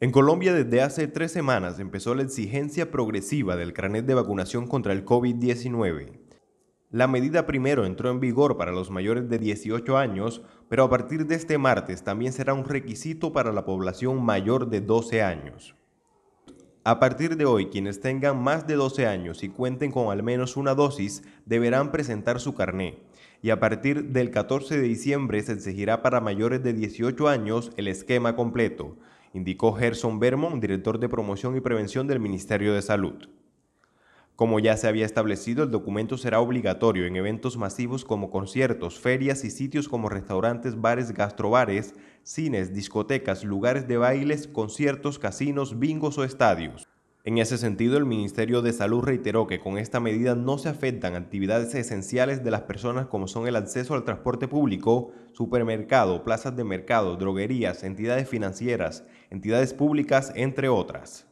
En Colombia desde hace tres semanas empezó la exigencia progresiva del carnet de vacunación contra el COVID-19. La medida primero entró en vigor para los mayores de 18 años, pero a partir de este martes también será un requisito para la población mayor de 12 años. A partir de hoy, quienes tengan más de 12 años y cuenten con al menos una dosis deberán presentar su carné. Y a partir del 14 de diciembre se exigirá para mayores de 18 años el esquema completo, indicó Gerson Bermond, director de promoción y prevención del Ministerio de Salud. Como ya se había establecido, el documento será obligatorio en eventos masivos como conciertos, ferias y sitios como restaurantes, bares, gastrobares, cines, discotecas, lugares de bailes, conciertos, casinos, bingos o estadios. En ese sentido, el Ministerio de Salud reiteró que con esta medida no se afectan actividades esenciales de las personas como son el acceso al transporte público, supermercado, plazas de mercado, droguerías, entidades financieras, entidades públicas, entre otras.